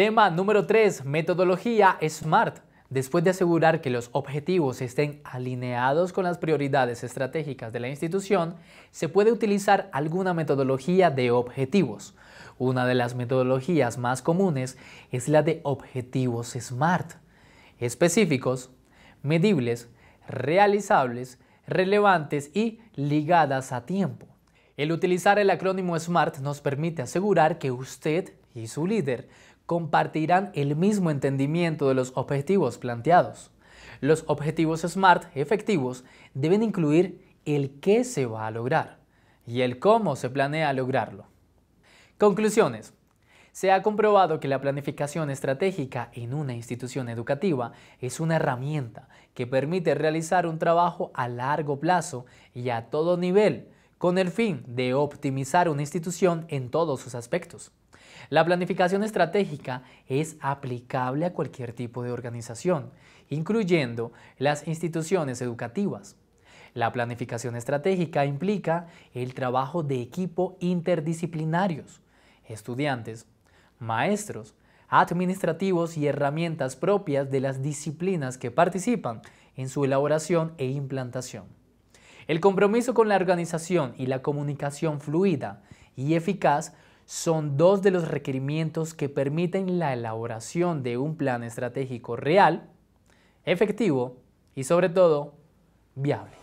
Tema número 3, metodología SMART. Después de asegurar que los objetivos estén alineados con las prioridades estratégicas de la institución, se puede utilizar alguna metodología de objetivos. Una de las metodologías más comunes es la de objetivos SMART, específicos, medibles, realizables, relevantes y ligadas a tiempo. El utilizar el acrónimo SMART nos permite asegurar que usted y su líder compartirán el mismo entendimiento de los objetivos planteados. Los objetivos SMART efectivos deben incluir el qué se va a lograr y el cómo se planea lograrlo. Conclusiones. Se ha comprobado que la planificación estratégica en una institución educativa es una herramienta que permite realizar un trabajo a largo plazo y a todo nivel con el fin de optimizar una institución en todos sus aspectos. La planificación estratégica es aplicable a cualquier tipo de organización, incluyendo las instituciones educativas. La planificación estratégica implica el trabajo de equipo interdisciplinarios, estudiantes, maestros, administrativos y herramientas propias de las disciplinas que participan en su elaboración e implantación. El compromiso con la organización y la comunicación fluida y eficaz son dos de los requerimientos que permiten la elaboración de un plan estratégico real, efectivo y sobre todo viable.